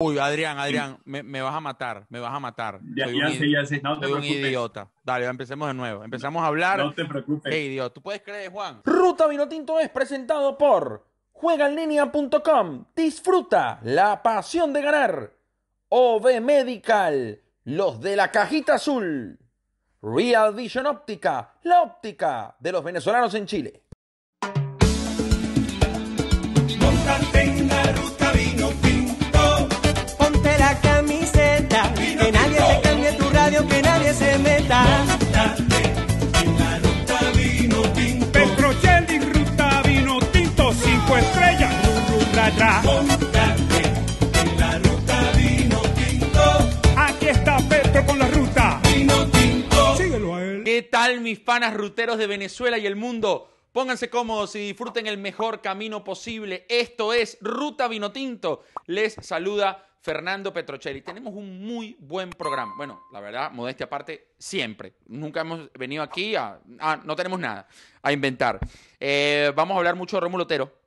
Uy, Adrián, Adrián, me, vas a matar, me vas a matar. Ya, soy ya un, no te preocupes. un idiota. Dale, empecemos de nuevo. Empezamos a hablar. No te preocupes. Dios, ¿tú puedes creer, Juan? Ruta Vinotinto es presentado por jueganlinea.com Disfruta la pasión de ganar. OV Medical, los de la cajita azul. Real Vision Óptica, la óptica de los venezolanos en Chile. se meta. en la ruta vino tinto. Petrochelli, ruta vino tinto, cinco estrellas, en la ruta vino tinto. Aquí está Petro con la ruta. Vino tinto. Síguelo a él. ¿Qué tal mis panas ruteros de Venezuela y el mundo? Pónganse cómodos y disfruten el mejor camino posible. Esto es Ruta vino tinto. Les saluda Fernando Petrocelli. Tenemos un muy buen programa. Bueno, la verdad, modestia aparte, siempre. Nunca hemos venido aquí a... no tenemos nada a inventar. Eh, vamos a hablar mucho de Rómulo Otero.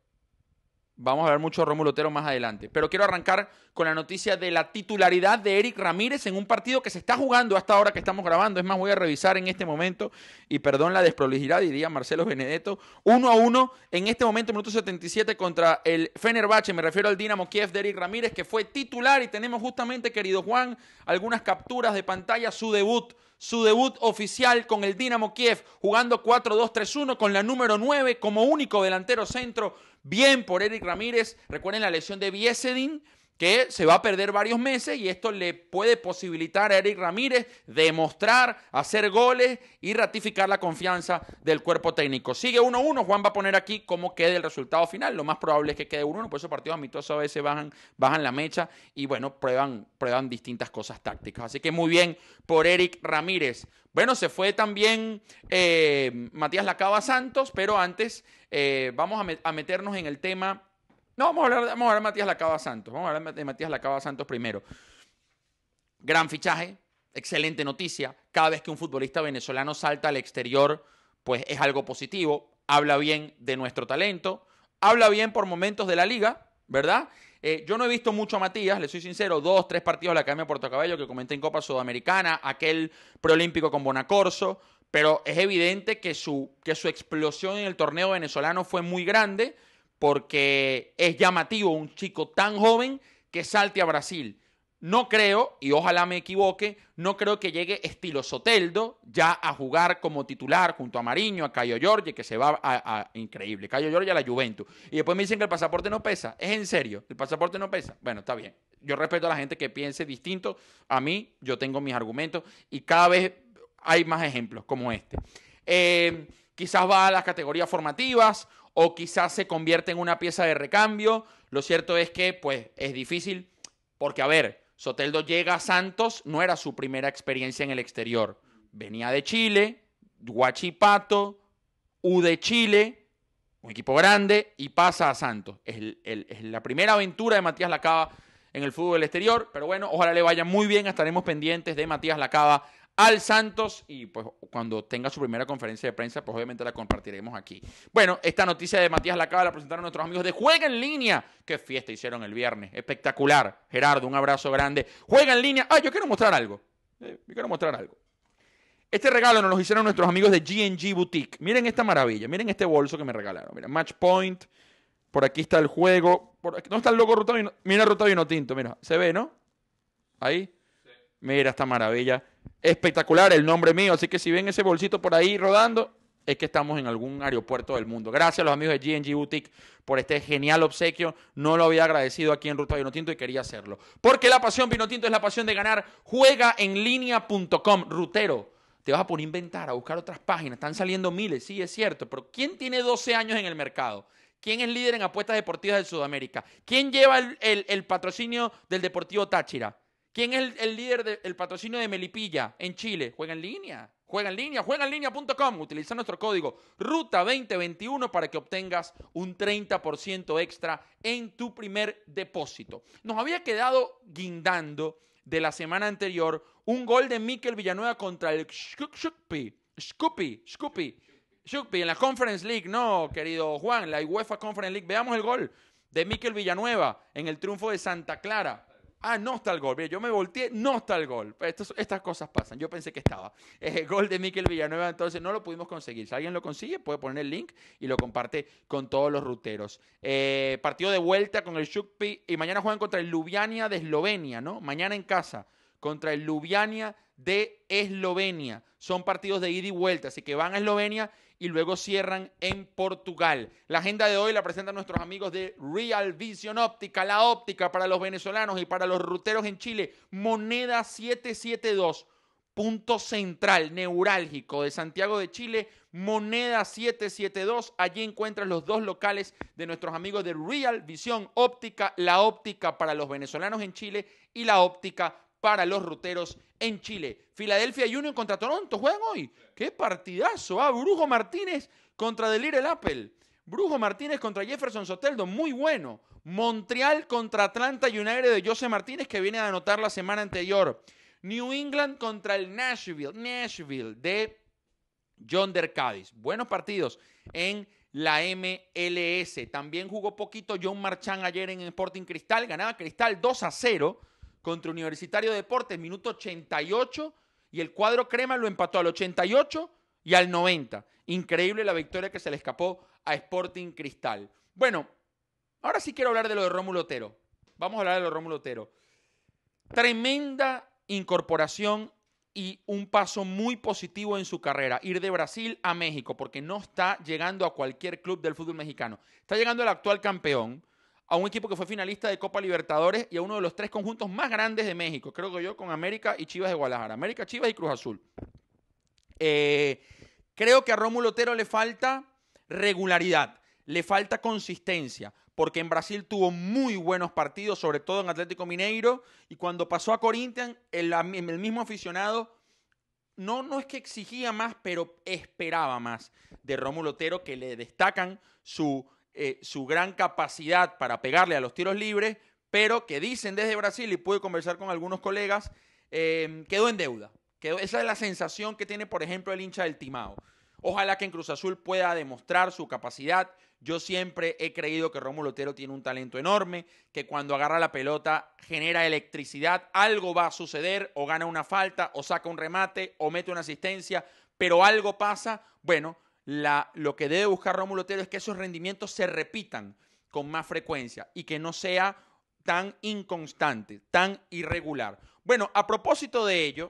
Vamos a ver mucho Romulo más adelante. Pero quiero arrancar con la noticia de la titularidad de Eric Ramírez en un partido que se está jugando hasta ahora que estamos grabando. Es más, voy a revisar en este momento, y perdón la desprolijidad, diría Marcelo Benedetto, uno a uno en este momento, minuto 77 contra el Fenerbahce. Me refiero al Dinamo Kiev de Eric Ramírez, que fue titular. Y tenemos justamente, querido Juan, algunas capturas de pantalla, su debut su debut oficial con el Dinamo Kiev, jugando 4-2-3-1 con la número 9 como único delantero centro. Bien por Eric Ramírez. Recuerden la lesión de Biesedin que se va a perder varios meses y esto le puede posibilitar a Eric Ramírez demostrar, hacer goles y ratificar la confianza del cuerpo técnico. Sigue 1-1, Juan va a poner aquí cómo quede el resultado final, lo más probable es que quede 1-1, por eso partidos amistosos a veces bajan, bajan la mecha y bueno, prueban, prueban distintas cosas tácticas. Así que muy bien por Eric Ramírez. Bueno, se fue también eh, Matías Lacaba Santos, pero antes eh, vamos a meternos en el tema no, vamos a hablar, a de Matías Lacaba Santos. Vamos a hablar de Matías Lacaba Santos primero. Gran fichaje, excelente noticia. Cada vez que un futbolista venezolano salta al exterior, pues es algo positivo. Habla bien de nuestro talento. Habla bien por momentos de la liga, ¿verdad? Eh, yo no he visto mucho a Matías, le soy sincero, dos, tres partidos de la Academia Puerto Cabello que comenté en Copa Sudamericana, aquel preolímpico con Bonacorso, pero es evidente que su, que su explosión en el torneo venezolano fue muy grande porque es llamativo un chico tan joven que salte a Brasil. No creo, y ojalá me equivoque, no creo que llegue estilo Soteldo ya a jugar como titular junto a Mariño, a Cayo Jorge que se va a, increíble. Cayo Jorge a la Juventus. Y después me dicen que el pasaporte no pesa. Es en serio, el pasaporte no pesa. Bueno, está bien. Yo respeto a la gente que piense distinto. A mí, yo tengo mis argumentos y cada vez hay más ejemplos como este. Eh, quizás va a las categorías formativas o quizás se convierte en una pieza de recambio. Lo cierto es que pues es difícil porque a ver, Soteldo llega a Santos, no era su primera experiencia en el exterior. Venía de Chile, Huachipato, U de Chile, un equipo grande y pasa a Santos. Es, la primera aventura de Matías Lacaba en el fútbol exterior, pero bueno, ojalá le vaya muy bien, estaremos pendientes de Matías Lacaba al Santos y pues cuando tenga su primera conferencia de prensa, pues obviamente la compartiremos aquí. Bueno, esta noticia de Matías Lacaba la presentaron nuestros amigos de Juega en Línea. Qué fiesta hicieron el viernes, espectacular. Gerardo, un abrazo grande. Juega en Línea. Ah, yo quiero mostrar algo. Eh, quiero mostrar algo. Este regalo nos lo hicieron nuestros amigos de GNG Boutique. Miren esta maravilla, miren este bolso que me regalaron. Mira, Match Point. Por aquí está el juego. Por ¿Dónde está el logo rotado y Mira Tinto, mira. Se ve, ¿no? Ahí. Mira esta maravilla espectacular el nombre mío. Así que si ven ese bolsito por ahí rodando, es que estamos en algún aeropuerto del mundo. Gracias a los amigos de GNG Boutique por este genial obsequio. No lo había agradecido aquí en Ruta Vinotinto y quería hacerlo. Porque la pasión Vinotinto es la pasión de ganar. Juega en línea.com, rutero. Te vas a poner inventar, a buscar otras páginas. Están saliendo miles, sí, es cierto. Pero ¿quién tiene 12 años en el mercado? ¿Quién es líder en apuestas deportivas de Sudamérica? ¿Quién lleva el patrocinio del Deportivo Táchira? ¿Quién es el, líder del patrocinio de Melipilla en Chile? Juega en línea. Juega en línea, juega en línea.com. Utiliza nuestro código RUTA2021 para que obtengas un 30% extra en tu primer depósito. Nos había quedado guindando de la semana anterior un gol de Miquel Villanueva contra el Scoopy, Scoopy, Scoopy, Scoopy en la Conference League. No, querido Juan, la UEFA Conference League. Veamos el gol de Miquel Villanueva en el triunfo de Santa Clara Ah, no está el gol. yo me volteé, no está el gol. estas cosas pasan. Yo pensé que estaba. gol de Miquel Villanueva, entonces no lo pudimos conseguir. Si alguien lo consigue, puede poner el link y lo comparte con todos los ruteros. Eh, partido de vuelta con el Shukpi y mañana juegan contra el Ljubljana de Eslovenia, ¿no? Mañana en casa contra el Ljubljana de Eslovenia. Son partidos de ida y vuelta, así que van a Eslovenia y luego cierran en Portugal. La agenda de hoy la presentan nuestros amigos de Real Vision Óptica, la óptica para los venezolanos y para los ruteros en Chile. Moneda 772, punto central, neurálgico de Santiago de Chile, Moneda 772. Allí encuentras los dos locales de nuestros amigos de Real Vision Óptica, la óptica para los venezolanos en Chile y la óptica para los ruteros en Chile. Filadelfia Union contra Toronto, juegan hoy. ¡Qué partidazo! Ah, Brujo Martínez contra Delir el Apple. Brujo Martínez contra Jefferson Soteldo, muy bueno. Montreal contra Atlanta United de Jose Martínez, que viene a anotar la semana anterior. New England contra el Nashville, Nashville de John Cádiz Buenos partidos en la MLS. También jugó poquito John Marchán ayer en Sporting Cristal. Ganaba Cristal 2 a 0 contra Universitario Deportes, minuto 88, y el cuadro crema lo empató al 88 y al 90. Increíble la victoria que se le escapó a Sporting Cristal. Bueno, ahora sí quiero hablar de lo de Rómulo Otero. Vamos a hablar de lo de Rómulo Otero. Tremenda incorporación y un paso muy positivo en su carrera, ir de Brasil a México, porque no está llegando a cualquier club del fútbol mexicano. Está llegando al actual campeón, a un equipo que fue finalista de Copa Libertadores y a uno de los tres conjuntos más grandes de México, creo que yo, con América y Chivas de Guadalajara. América, Chivas y Cruz Azul. Eh, creo que a Rómulo Otero le falta regularidad, le falta consistencia, porque en Brasil tuvo muy buenos partidos, sobre todo en Atlético Mineiro, y cuando pasó a Corinthians, el, el mismo aficionado no, no es que exigía más, pero esperaba más de Rómulo Otero, que le destacan su eh, su gran capacidad para pegarle a los tiros libres, pero que dicen desde Brasil, y pude conversar con algunos colegas, em, quedó en deuda. esa es la sensación que tiene, por ejemplo, el hincha del Timao. Ojalá que en Cruz Azul pueda demostrar su capacidad. Yo siempre he creído que Rómulo Otero tiene un talento enorme, que cuando agarra la pelota genera electricidad, algo va a suceder, o gana una falta, o saca un remate, o mete una asistencia, pero algo pasa. Bueno, lo que debe buscar Rómulo Otero es que esos rendimientos se repitan con más frecuencia y que no sea tan inconstante, tan irregular. Bueno, a propósito de ello,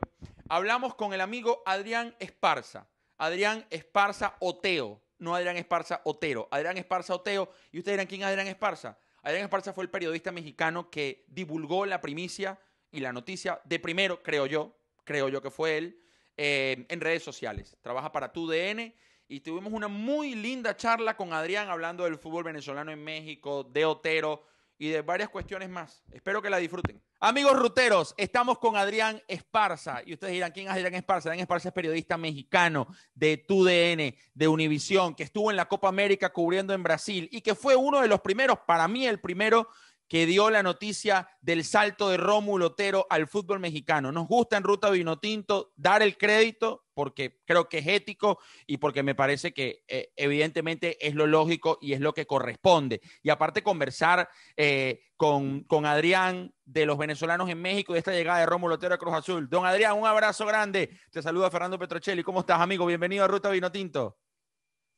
hablamos con el amigo Adrián Esparza, Adrián Esparza Oteo, no Adrián Esparza Otero, Adrián Esparza Oteo, y ustedes dirán, ¿quién es Adrián Esparza? Adrián Esparza fue el periodista mexicano que divulgó la primicia y la noticia de primero, creo yo, creo yo que fue él, eh, en redes sociales. Trabaja para TUDN y tuvimos una muy linda charla con Adrián hablando del fútbol venezolano en México, de Otero y de varias cuestiones más. Espero que la disfruten. Amigos ruteros, estamos con Adrián Esparza y ustedes dirán, ¿quién es Adrián Esparza? Adrián Esparza es periodista mexicano de TUDN, de Univisión, que estuvo en la Copa América cubriendo en Brasil y que fue uno de los primeros, para mí el primero, que dio la noticia del salto de Rómulo Lotero al fútbol mexicano. Nos gusta en Ruta Vinotinto dar el crédito porque creo que es ético y porque me parece que eh, evidentemente es lo lógico y es lo que corresponde. Y aparte conversar eh, con, con, Adrián de los venezolanos en México y esta llegada de Rómulo Lotero a Cruz Azul. Don Adrián, un abrazo grande. Te saluda Fernando Petrocelli. ¿Cómo estás, amigo? Bienvenido a Ruta Vinotinto.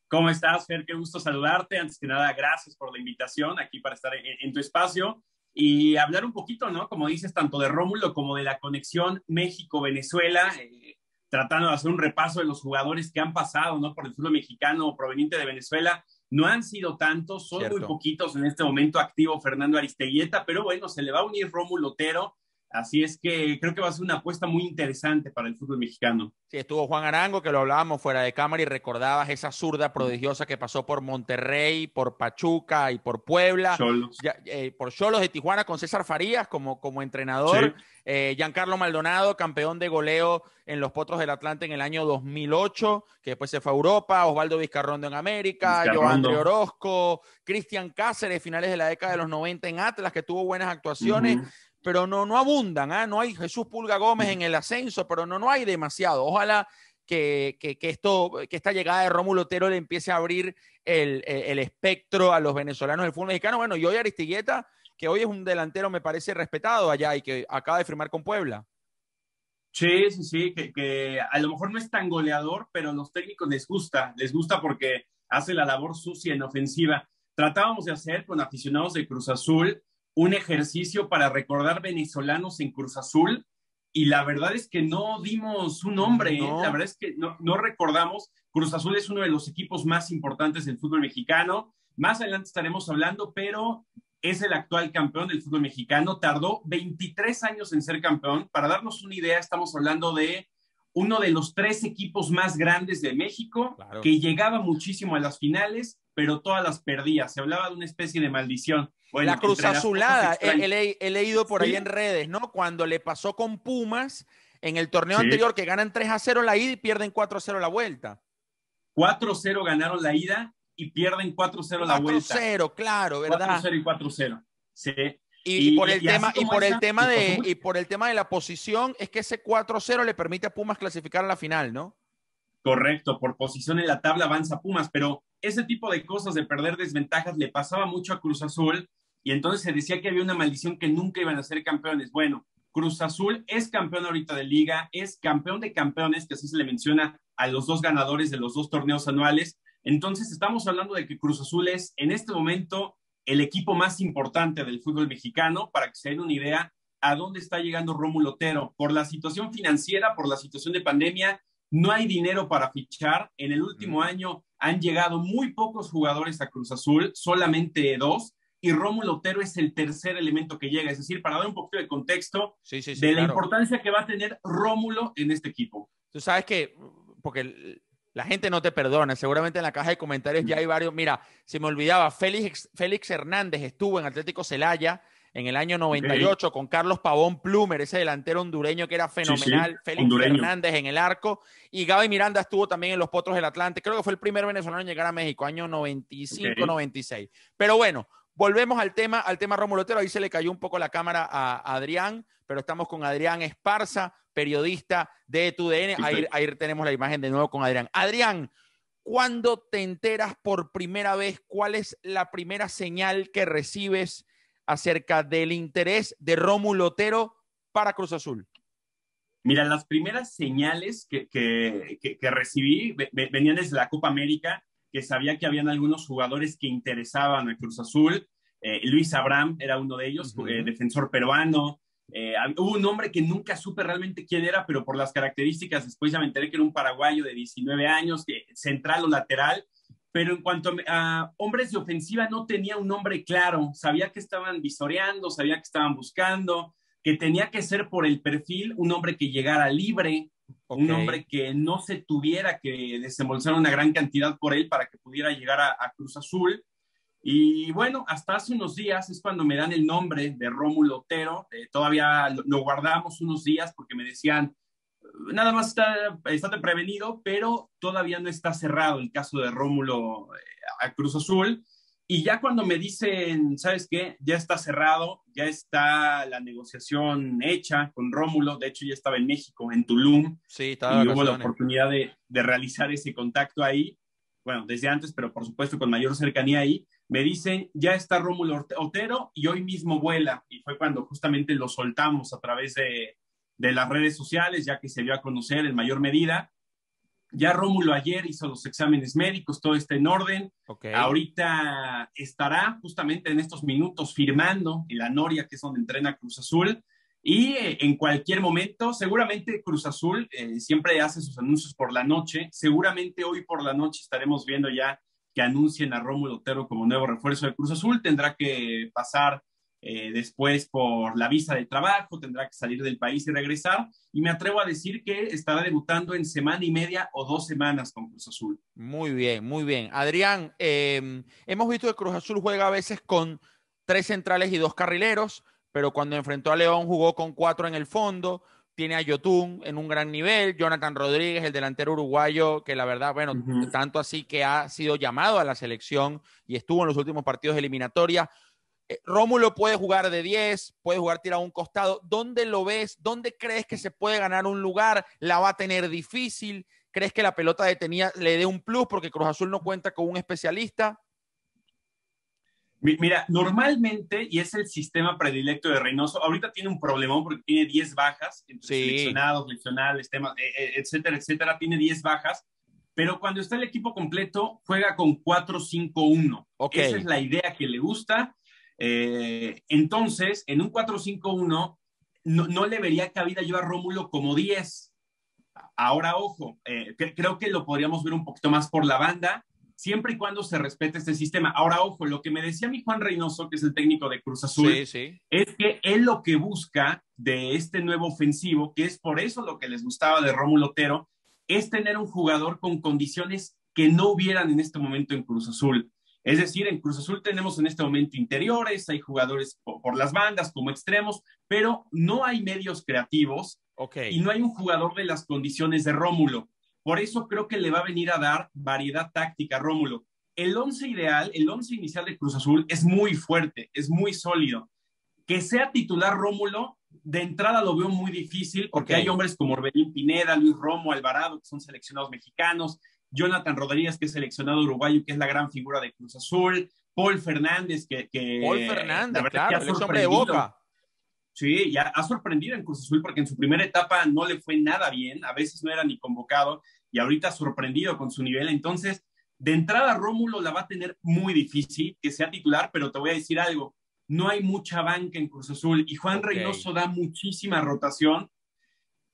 ¿Cómo estás, Fer? Qué gusto saludarte. Antes que nada, gracias por la invitación aquí para estar en, tu espacio y hablar un poquito, ¿no? Como dices, tanto de Rómulo como de la conexión México-Venezuela, eh, tratando de hacer un repaso de los jugadores que han pasado, ¿no? Por el fútbol mexicano proveniente de Venezuela. No han sido tantos, son muy poquitos en este momento activo Fernando Aristeguieta, pero bueno, se le va a unir Rómulo Otero, Así es que creo que va a ser una apuesta muy interesante para el fútbol mexicano. Sí, estuvo Juan Arango, que lo hablábamos fuera de cámara y recordabas esa zurda prodigiosa que pasó por Monterrey, por Pachuca y por Puebla. Eh, por Cholos de Tijuana con César Farías como, entrenador. Eh, Giancarlo Maldonado, campeón de goleo en los Potros del Atlante en el año 2008, que después se fue a Europa. Osvaldo Vizcarrondo en América, Joan Orozco, Cristian Cáceres, finales de la década de los 90 en Atlas, que tuvo buenas actuaciones pero no, no abundan. ah No hay Jesús Pulga Gómez en mm. el ascenso, pero no, no hay demasiado. Ojalá que, esto, que esta llegada de Rómulo Otero le empiece a abrir el, espectro a los venezolanos del fútbol mexicano. Bueno, y hoy Aristigueta, que hoy es un delantero, me parece, respetado allá y que acaba de firmar con Puebla. Sí, sí, sí, que, que a lo mejor no es tan goleador, pero a los técnicos les gusta, les gusta porque hace la labor sucia en ofensiva. Tratábamos de hacer con aficionados de Cruz Azul un ejercicio para recordar venezolanos en Cruz Azul y la verdad es que no dimos un nombre, ¿eh? la verdad es que no, recordamos. Cruz Azul es uno de los equipos más importantes del fútbol mexicano. Más adelante estaremos hablando, pero es el actual campeón del fútbol mexicano. Tardó 23 años en ser campeón. Para darnos una idea, estamos hablando de uno de los tres equipos más grandes de México, que llegaba muchísimo a las finales, pero todas las perdía. Se hablaba de una especie de maldición la Cruz Azulada, he, leído por ahí en redes, ¿no? Cuando le pasó con Pumas en el torneo anterior, que ganan 3 a 0 la ida y pierden 4 a 0 la vuelta. 4-0 ganaron la ida y pierden 4-0 la vuelta. 4-0, claro, ¿verdad? 4-0 y 4-0. Sí. Y, por el tema, el tema de, y por el tema de la posición, es que ese 4-0 le permite a Pumas clasificar a la final, ¿no? Correcto, por posición en la tabla avanza Pumas, pero ese tipo de cosas de perder desventajas le pasaba mucho a Cruz Azul y entonces se decía que había una maldición que nunca iban a ser campeones. Bueno, Cruz Azul es campeón ahorita de liga, es campeón de campeones, que así se le menciona a los dos ganadores de los dos torneos anuales. Entonces estamos hablando de que Cruz Azul es en este momento el equipo más importante del fútbol mexicano, para que se den una idea a dónde está llegando Rómulo Otero. Por la situación financiera, por la situación de pandemia, no hay dinero para fichar. En el último año han llegado muy pocos jugadores a Cruz Azul, solamente dos y Rómulo Otero es el tercer elemento que llega. Es decir, para dar un poquito de contexto de la importancia que va a tener Rómulo en este equipo. Tú sabes que, porque la gente no te perdona, seguramente en la caja de comentarios ya hay varios. Mira, se me olvidaba, Félix, Hernández estuvo en Atlético Celaya en el año 98 con Carlos Pavón Plumer, ese delantero hondureño que era fenomenal, Félix Hernández en el arco, y Gaby Miranda estuvo también en los Potros del Atlante, creo que fue el primer venezolano en llegar a México, año 95-96. Pero bueno, Volvemos al tema, al tema Rómulo Otero. Ahí se le cayó un poco la cámara a Adrián, pero estamos con Adrián Esparza, periodista de e TUDN. Ahí, ahí tenemos la imagen de nuevo con Adrián. Adrián, ¿cuándo te enteras por primera vez? ¿Cuál es la primera señal que recibes acerca del interés de Romulo Otero para Cruz Azul? Mira, las primeras señales que recibí venían desde la Copa América que sabía que habían algunos jugadores que interesaban al Cruz Azul. Eh, Luis Abraham era uno de ellos, eh, defensor peruano. Eh, hubo un hombre que nunca supe realmente quién era, pero por las características después ya me enteré que era un paraguayo de 19 años, central o lateral. Pero en cuanto a hombres de ofensiva, no tenía un nombre claro. Sabía que estaban visoreando, sabía que estaban buscando, que tenía que ser por el perfil un hombre que llegara libre, un hombre que no se tuviera que desembolsar una gran cantidad por él para que pudiera llegar a, Cruz Azul. Y bueno, hasta hace unos días es cuando me dan el nombre de Rómulo Otero. Eh, todavía lo, guardamos unos días porque me decían, nada más está, de prevenido, pero todavía no está cerrado el caso de Rómulo eh, a Cruz Azul. Y ya cuando me dicen, ¿sabes qué? Ya está cerrado, ya está la negociación hecha con Rómulo, de hecho ya estaba en México, en Tulum. Sí, Y hubo la oportunidad de, realizar ese contacto ahí, bueno, desde antes, pero por supuesto con mayor cercanía ahí. Me dicen, ya está Rómulo Otero y hoy mismo vuela. Y fue cuando justamente lo soltamos a través de, de las redes sociales, ya que se dio a conocer en mayor medida. Ya Rómulo ayer hizo los exámenes médicos, todo está en orden. Ahorita estará justamente en estos minutos firmando en la Noria, que es donde entrena Cruz Azul. Y eh, en cualquier momento, seguramente Cruz Azul eh, siempre hace sus anuncios por la noche. Seguramente hoy por la noche estaremos viendo ya que anuncien a Rómulo Otero como nuevo refuerzo de Cruz Azul. Tendrá que pasar eh, después por la visa de trabajo, tendrá que salir del país y regresar. Y me atrevo a decir que estará debutando en semana y media o dos semanas con Cruz Azul. Muy bien, muy bien. Adrián, em, hemos visto que Cruz Azul juega a veces con tres centrales y dos carrileros, pero cuando enfrentó a León jugó con cuatro en el fondo. Tiene a Yotun en un gran nivel, Jonathan Rodríguez, el delantero uruguayo, que la verdad, bueno, tanto así que ha sido llamado a la selección y estuvo en los últimos partidos de eliminatoria eh, Rómulo puede jugar de 10, puede jugar tirado a un costado. ¿Dónde lo ves? ¿Dónde crees que se puede ganar un lugar? ¿La va a tener difícil? ¿Crees que la pelota detenida le dé un plus porque Cruz Azul no cuenta con un especialista? Mira, normalmente, y es el sistema predilecto de Reynoso, ahorita tiene un problemón porque tiene 10 bajas, eh, seleccionados, leccionales, temas, eh, etcétera, etcétera, tiene 10 bajas, pero cuando está el equipo completo, juega con 4-5-1. Esa es la idea que le gusta eh, entonces, en un 4-5-1, no, le vería cabida yo a Rómulo como 10. Ahora, ojo, eh, creo que lo podríamos ver un poquito más por la banda, siempre y cuando se respete este sistema. Ahora, ojo, lo que me decía mi Juan Reynoso, que es el técnico de Cruz Azul, es que él lo que busca de este nuevo ofensivo, que es por eso lo que les gustaba de Rómulo Otero, es tener un jugador con condiciones que no hubieran en este momento en Cruz Azul. Es decir, en Cruz Azul tenemos en este momento interiores, hay jugadores por, las bandas como extremos, pero no hay medios creativos y no hay un jugador de las condiciones de Rómulo. Por eso creo que le va a venir a dar variedad táctica a Rómulo. El once ideal, el 11 inicial de Cruz Azul es muy fuerte, es muy sólido. Que sea titular Rómulo, de entrada lo veo muy difícil porque hay hombres como Orbelín Pineda, Luis Romo, Alvarado, que son seleccionados mexicanos, Jonathan Rodríguez, que es seleccionado uruguayo, que es la gran figura de Cruz Azul, Paul Fernández, que... que Paul Fernández, claro, hombre de boca. Sí, ya ha sorprendido en Cruz Azul porque en su primera etapa no le fue nada bien, a veces no era ni convocado y ahorita ha sorprendido con su nivel. Entonces, de entrada Rómulo la va a tener muy difícil que sea titular, pero te voy a decir algo, no hay mucha banca en Cruz Azul y Juan Reynoso da muchísima rotación.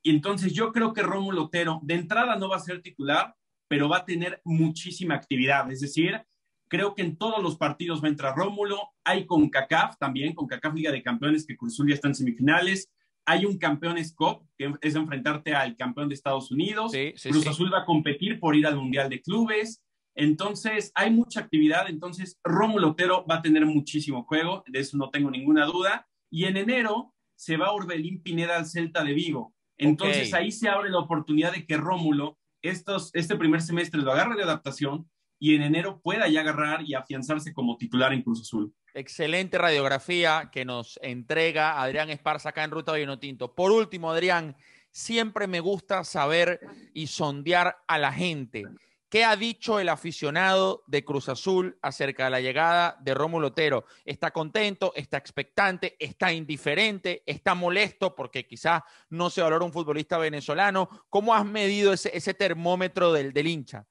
Y entonces yo creo que Rómulo Otero de entrada no va a ser titular, pero va a tener muchísima actividad. Es decir, creo que en todos los partidos va a entrar Rómulo, hay con CACAF también, con CACAF Liga de Campeones, que Cruzul ya está en semifinales, hay un Campeones Cup, que es enfrentarte al campeón de Estados Unidos, Cruz Azul va a competir por ir al Mundial de Clubes, entonces hay mucha actividad, entonces Rómulo Otero va a tener muchísimo juego, de eso no tengo ninguna duda, y en enero se va Urbelín Pineda al Celta de Vigo, entonces ahí se abre la oportunidad de que Rómulo este primer semestre lo agarre de adaptación y en enero pueda ya agarrar y afianzarse como titular en Cruz Azul. Excelente radiografía que nos entrega Adrián Esparza acá en Ruta Tinto. Por último, Adrián, siempre me gusta saber y sondear a la gente. ¿Qué ha dicho el aficionado de Cruz Azul acerca de la llegada de Rómulo Otero? ¿Está contento? ¿Está expectante? ¿Está indiferente? ¿Está molesto porque quizás no se valora un futbolista venezolano? ¿Cómo has medido ese, termómetro del, hincha?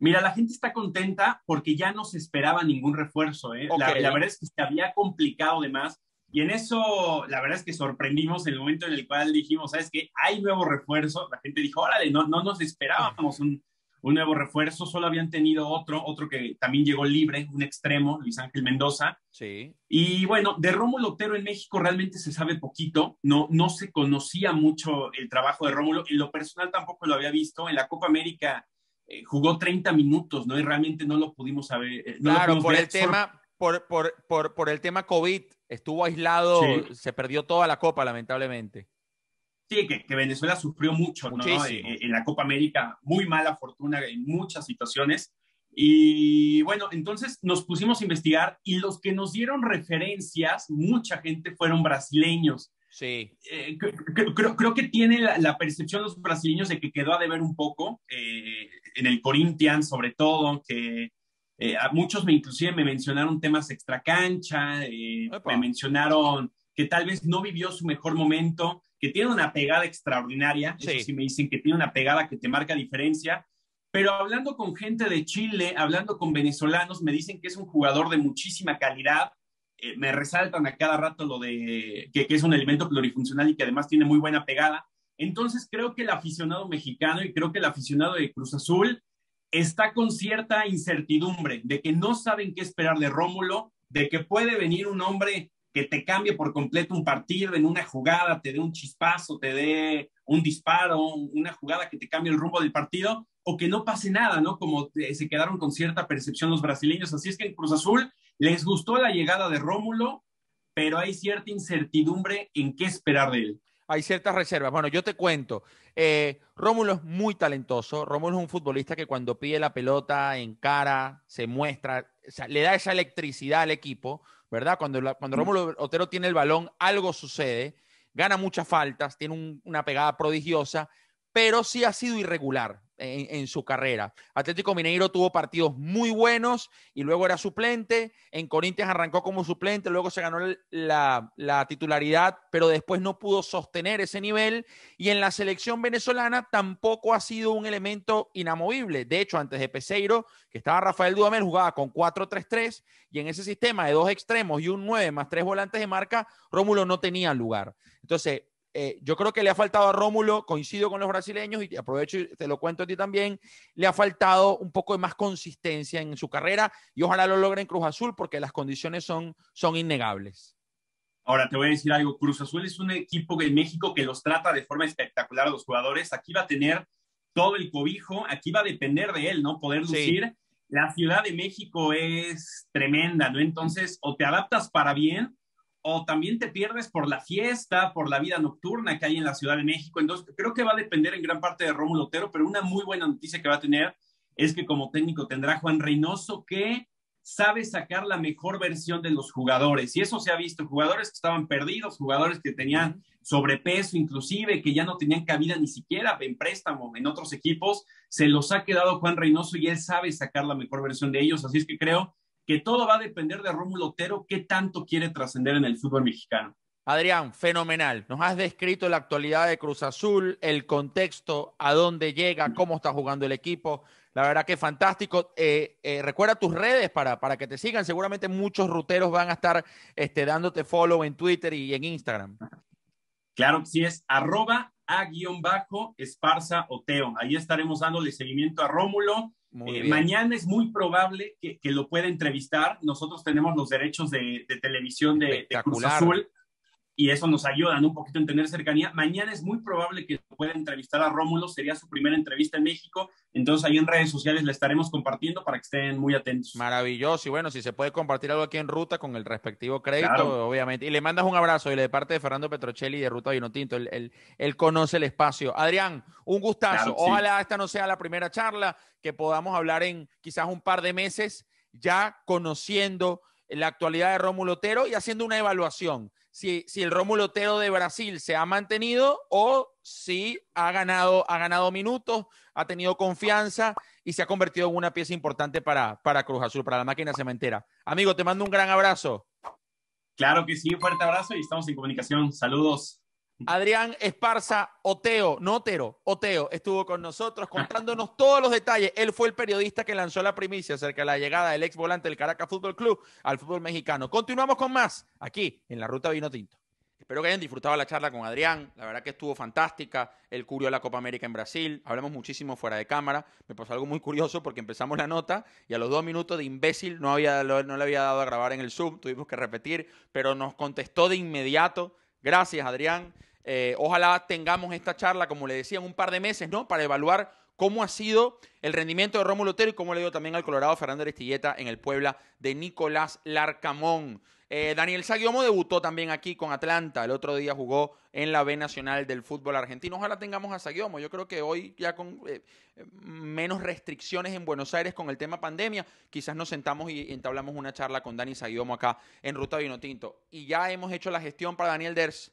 Mira, la gente está contenta porque ya no se esperaba ningún refuerzo. ¿eh? La, verdad es que se había complicado de más. Y en eso, la verdad es que sorprendimos el momento en el cual dijimos, ¿sabes qué? Hay nuevo refuerzo. La gente dijo, órale, no, no nos esperábamos un un nuevo refuerzo, solo habían tenido otro, otro que también llegó libre, un extremo, Luis Ángel Mendoza. Sí. Y bueno, de Rómulo Otero en México realmente se sabe poquito, no, no se conocía mucho el trabajo de Rómulo, en lo personal tampoco lo había visto, en la Copa América eh, jugó 30 minutos, ¿no? Y realmente no lo pudimos saber. Eh, claro, por el tema, por, el tema COVID, estuvo aislado, se perdió toda la Copa, lamentablemente. Sí, que, Venezuela sufrió mucho ¿no? Eh, en, la Copa América, muy mala fortuna en muchas situaciones. Y bueno, entonces nos pusimos a investigar y los que nos dieron referencias, mucha gente fueron brasileños. Sí. Eh, creo, que tiene la, percepción los brasileños de que quedó a deber un poco eh, en el Corinthians, sobre todo, que a muchos me inclusive me mencionaron temas extracancha, me mencionaron que tal vez no vivió su mejor momento que tiene una pegada extraordinaria, eso sí me dicen que tiene una pegada que te marca diferencia, pero hablando con gente de Chile, hablando con venezolanos, me dicen que es un jugador de muchísima calidad, eh, me resaltan a cada rato lo de que es un elemento plurifuncional y que además tiene muy buena pegada, entonces creo que el aficionado mexicano y creo que el aficionado de Cruz Azul está con cierta incertidumbre de que no saben qué esperar de Rómulo, de que puede venir un hombre que te cambie por completo un partido en una jugada, te dé un chispazo, te dé un disparo, una jugada que te cambie el rumbo del partido o que no pase nada, ¿no? Como eh, se quedaron con cierta percepción los brasileños. Así es que en Cruz Azul les gustó la llegada de Rómulo, pero hay cierta incertidumbre en qué esperar de él. Hay ciertas reservas. Bueno, yo te cuento. Eh, Rómulo es muy talentoso. Rómulo es un futbolista que cuando pide la pelota, en cara, se muestra, le da esa electricidad al equipo. ¿verdad? Cuando, mm. Otero tiene el balón, algo sucede, gana muchas faltas, tiene una pegada prodigiosa, pero sí ha sido irregular en, su carrera. Atlético Mineiro tuvo partidos muy buenos y luego era suplente. En Corinthians arrancó como suplente, luego se ganó la, titularidad, pero después no pudo sostener ese nivel. Y en la selección venezolana tampoco ha sido un elemento inamovible. De hecho, antes de Peseiro, que estaba Rafael Dudamel, jugaba con 4-3-3 y en ese sistema de dos extremos y un 9 más tres volantes de marca, Rómulo no tenía lugar. Entonces, eh, yo creo que le ha faltado a Rómulo, coincido con los brasileños y aprovecho y te lo cuento a ti también, le ha faltado un poco de más consistencia en su carrera y ojalá lo logre en Cruz Azul porque las condiciones son, son innegables. Ahora te voy a decir algo, Cruz Azul es un equipo en México que los trata de forma espectacular a los jugadores, aquí va a tener todo el cobijo, aquí va a depender de él, ¿no? Poder lucir. La Ciudad de México es tremenda, ¿no? Entonces, o te adaptas para bien o también te pierdes por la fiesta, por la vida nocturna que hay en la Ciudad de México. Entonces, creo que va a depender en gran parte de Rómulo Otero, pero una muy buena noticia que va a tener es que como técnico tendrá Juan Reynoso que sabe sacar la mejor versión de los jugadores. Y eso se ha visto, jugadores que estaban perdidos, jugadores que tenían sobrepeso inclusive, que ya no tenían cabida ni siquiera en préstamo en otros equipos, se los ha quedado Juan Reynoso y él sabe sacar la mejor versión de ellos. Así es que creo que todo va a depender de Rómulo Otero, qué tanto quiere trascender en el fútbol mexicano. Adrián, fenomenal. Nos has descrito la actualidad de Cruz Azul, el contexto, a dónde llega, cómo está jugando el equipo. La verdad que fantástico. Eh, eh, recuerda tus redes para, para que te sigan. Seguramente muchos ruteros van a estar este, dándote follow en Twitter y en Instagram. Claro sí, es arroba a guión bajo esparza oteo. Ahí estaremos dándole seguimiento a Rómulo eh, mañana es muy probable que, lo pueda entrevistar. Nosotros tenemos los derechos de, televisión de, Cruz Azul y eso nos ayuda un poquito en tener cercanía. Mañana es muy probable que pueda entrevistar a Rómulo, sería su primera entrevista en México, entonces ahí en redes sociales la estaremos compartiendo para que estén muy atentos. Maravilloso, y bueno, si se puede compartir algo aquí en Ruta con el respectivo crédito, obviamente. Y le mandas un abrazo y de parte de Fernando Petrocelli de Ruta Vinotinto, él, él, conoce el espacio. Adrián, un gustazo, ojalá esta no sea la primera charla, que podamos hablar en quizás un par de meses ya conociendo la actualidad de Rómulo Otero y haciendo una evaluación si, el Rómulo Teo de Brasil se ha mantenido o si ha ganado, ha ganado minutos, ha tenido confianza y se ha convertido en una pieza importante para, para Cruz Azul, para la máquina cementera. Amigo, te mando un gran abrazo. Claro que sí, fuerte abrazo y estamos en comunicación. Saludos. Adrián Esparza Oteo, no Otero, Oteo, estuvo con nosotros contándonos todos los detalles. Él fue el periodista que lanzó la primicia acerca de la llegada del ex volante del Caracas Football Club al fútbol mexicano. Continuamos con más aquí en la Ruta Vino Tinto. Espero que hayan disfrutado la charla con Adrián. La verdad que estuvo fantástica. Él curió la Copa América en Brasil. Hablamos muchísimo fuera de cámara. Me pasó algo muy curioso porque empezamos la nota y a los dos minutos de imbécil no, había, no le había dado a grabar en el Zoom. Tuvimos que repetir, pero nos contestó de inmediato Gracias, Adrián. Eh, ojalá tengamos esta charla, como le decía, en un par de meses, ¿no? Para evaluar cómo ha sido el rendimiento de Rómulo Otero y cómo le dio también al Colorado Fernando Aristilleta en el Puebla de Nicolás Larcamón. Eh, Daniel Saguiomo debutó también aquí con Atlanta. El otro día jugó en la B Nacional del fútbol argentino. Ojalá tengamos a Saguiomo. Yo creo que hoy ya con eh, eh, menos restricciones en Buenos Aires con el tema pandemia, quizás nos sentamos y entablamos una charla con Dani Saguiomo acá en Ruta tinto Y ya hemos hecho la gestión para Daniel Ders.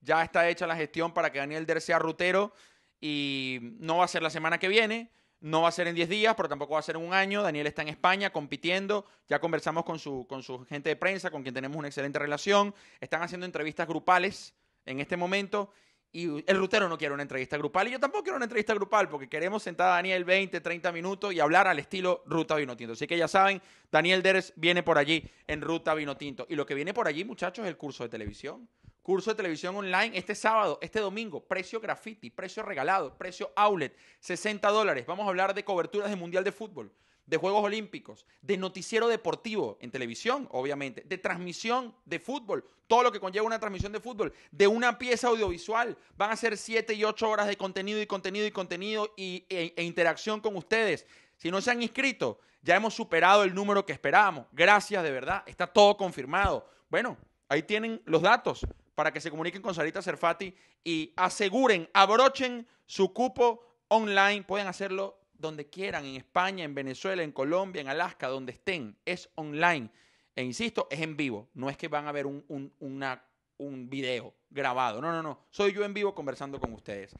Ya está hecha la gestión para que Daniel Ders sea rutero y no va a ser la semana que viene no va a ser en 10 días, pero tampoco va a ser en un año. Daniel está en España compitiendo. Ya conversamos con su, con su gente de prensa, con quien tenemos una excelente relación. Están haciendo entrevistas grupales en este momento. Y el rutero no quiere una entrevista grupal. Y yo tampoco quiero una entrevista grupal porque queremos sentar a Daniel 20, 30 minutos y hablar al estilo Ruta Vinotinto. Así que ya saben, Daniel Deres viene por allí en Ruta Vinotinto. Y lo que viene por allí, muchachos, es el curso de televisión. Curso de televisión online este sábado, este domingo. Precio graffiti, precio regalado, precio outlet, 60 dólares. Vamos a hablar de coberturas de Mundial de Fútbol, de Juegos Olímpicos, de noticiero deportivo en televisión, obviamente, de transmisión de fútbol, todo lo que conlleva una transmisión de fútbol, de una pieza audiovisual. Van a ser 7 y 8 horas de contenido y contenido y contenido y, e, e interacción con ustedes. Si no se han inscrito, ya hemos superado el número que esperábamos. Gracias, de verdad. Está todo confirmado. Bueno, ahí tienen los datos para que se comuniquen con Sarita Cerfati y aseguren, abrochen su cupo online. Pueden hacerlo donde quieran, en España, en Venezuela, en Colombia, en Alaska, donde estén. Es online. E insisto, es en vivo. No es que van a ver un, un video grabado. No, no, no. Soy yo en vivo conversando con ustedes.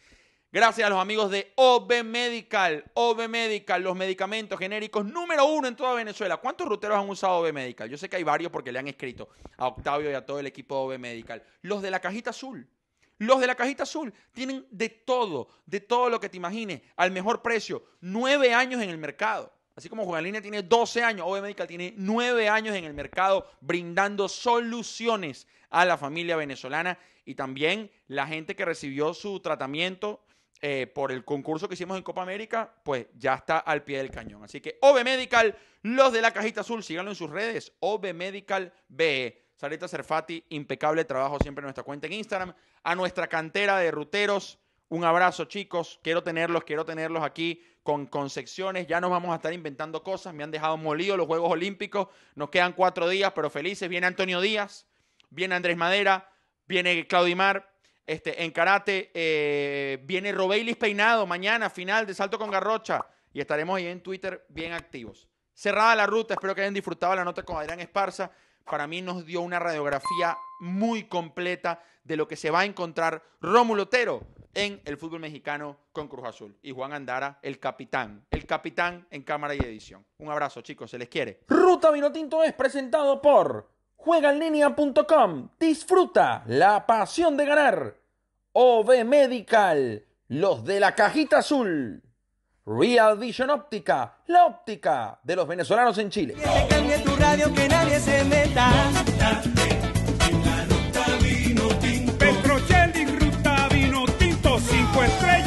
Gracias a los amigos de OB Medical. OB Medical, los medicamentos genéricos número uno en toda Venezuela. ¿Cuántos ruteros han usado OB Medical? Yo sé que hay varios porque le han escrito a Octavio y a todo el equipo de OB Medical. Los de la cajita azul. Los de la cajita azul tienen de todo, de todo lo que te imagines, al mejor precio. Nueve años en el mercado. Así como Juan Línea tiene 12 años, OB Medical tiene nueve años en el mercado brindando soluciones a la familia venezolana y también la gente que recibió su tratamiento eh, por el concurso que hicimos en Copa América, pues ya está al pie del cañón. Así que OB Medical, los de la cajita azul, síganlo en sus redes, OB Medical BE. Sarita Cerfati, impecable trabajo siempre en nuestra cuenta en Instagram. A nuestra cantera de ruteros, un abrazo chicos, quiero tenerlos, quiero tenerlos aquí con, Concepciones. ya nos vamos a estar inventando cosas, me han dejado molido los Juegos Olímpicos, nos quedan cuatro días, pero felices, viene Antonio Díaz, viene Andrés Madera, viene Claudimar, este, en karate eh, viene Robeilis Peinado mañana, final de Salto con Garrocha. Y estaremos ahí en Twitter bien activos. Cerrada la ruta, espero que hayan disfrutado la nota con Adrián Esparza. Para mí nos dio una radiografía muy completa de lo que se va a encontrar Rómulo Otero en el fútbol mexicano con Cruz Azul. Y Juan Andara, el capitán. El capitán en cámara y edición. Un abrazo, chicos, se les quiere. Ruta Vinotinto es presentado por juegaenlinea.com. Disfruta la pasión de ganar. OV Medical, los de la cajita azul. Real Vision Óptica, la óptica de los venezolanos en Chile. nadie se Vino Tinto, cinco estrellas,